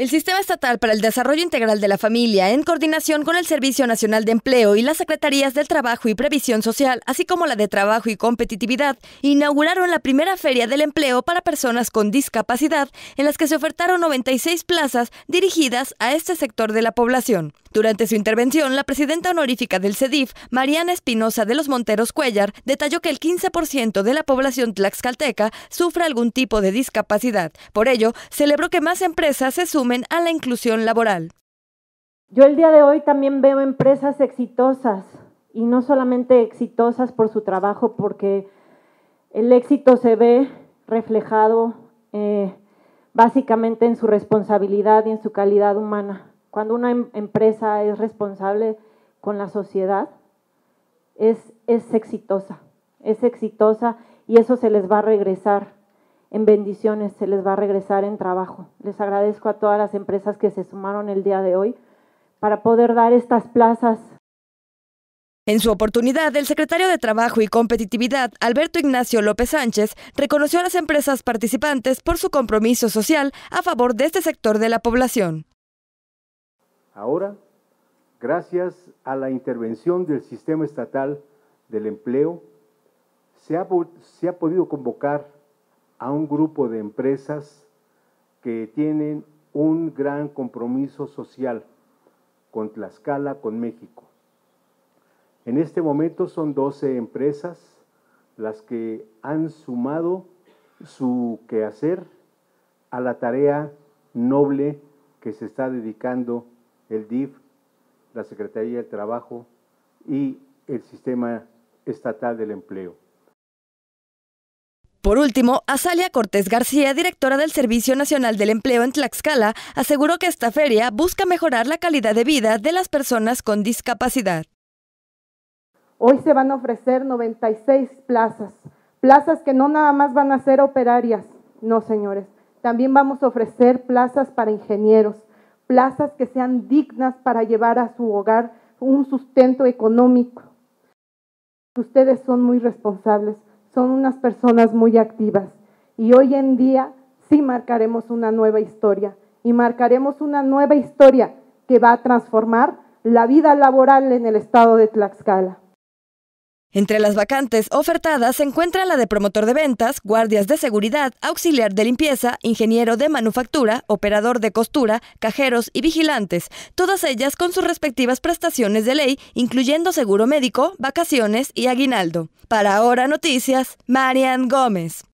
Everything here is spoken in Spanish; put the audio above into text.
El Sistema Estatal para el Desarrollo Integral de la Familia, en coordinación con el Servicio Nacional de Empleo y las Secretarías del Trabajo y Previsión Social, así como la de Trabajo y Competitividad, inauguraron la primera Feria del Empleo para Personas con Discapacidad, en las que se ofertaron 96 plazas dirigidas a este sector de la población. Durante su intervención, la presidenta honorífica del CEDIF, Mariana Espinosa de los Monteros Cuellar, detalló que el 15% de la población tlaxcalteca sufre algún tipo de discapacidad. Por ello, celebró que más empresas se sumen a la inclusión laboral. Yo el día de hoy también veo empresas exitosas y no solamente exitosas por su trabajo, porque el éxito se ve reflejado eh, básicamente en su responsabilidad y en su calidad humana cuando una em-, empresa es responsable con la sociedad, es, es exitosa, es exitosa y eso se les va a regresar en bendiciones, se les va a regresar en trabajo. Les agradezco a todas las empresas que se sumaron el día de hoy para poder dar estas plazas. En su oportunidad, el secretario de Trabajo y Competitividad, Alberto Ignacio López Sánchez, reconoció a las empresas participantes por su compromiso social a favor de este sector de la población. Ahora, gracias a la intervención del sistema estatal del empleo, se ha, podido convocar a un grupo de empresas que tienen un gran compromiso social con Tlaxcala, con México. En este momento son 12 empresas las que han sumado su quehacer a la tarea noble que se está dedicando el DIF, la Secretaría del Trabajo y el Sistema Estatal del Empleo. Por último, Azalia Cortés García, directora del Servicio Nacional del Empleo en Tlaxcala, aseguró que esta feria busca mejorar la calidad de vida de las personas con discapacidad. Hoy se van a ofrecer 96 plazas, plazas que no nada más van a ser operarias, no señores, también vamos a ofrecer plazas para ingenieros, plazas que sean dignas para llevar a su hogar un sustento económico. Ustedes son muy responsables, son unas personas muy activas y hoy en día sí marcaremos una nueva historia y marcaremos una nueva historia que va a transformar la vida laboral en el estado de Tlaxcala. Entre las vacantes ofertadas se encuentra la de promotor de ventas, guardias de seguridad, auxiliar de limpieza, ingeniero de manufactura, operador de costura, cajeros y vigilantes, todas ellas con sus respectivas prestaciones de ley, incluyendo seguro médico, vacaciones y aguinaldo. Para ahora noticias, Marian Gómez.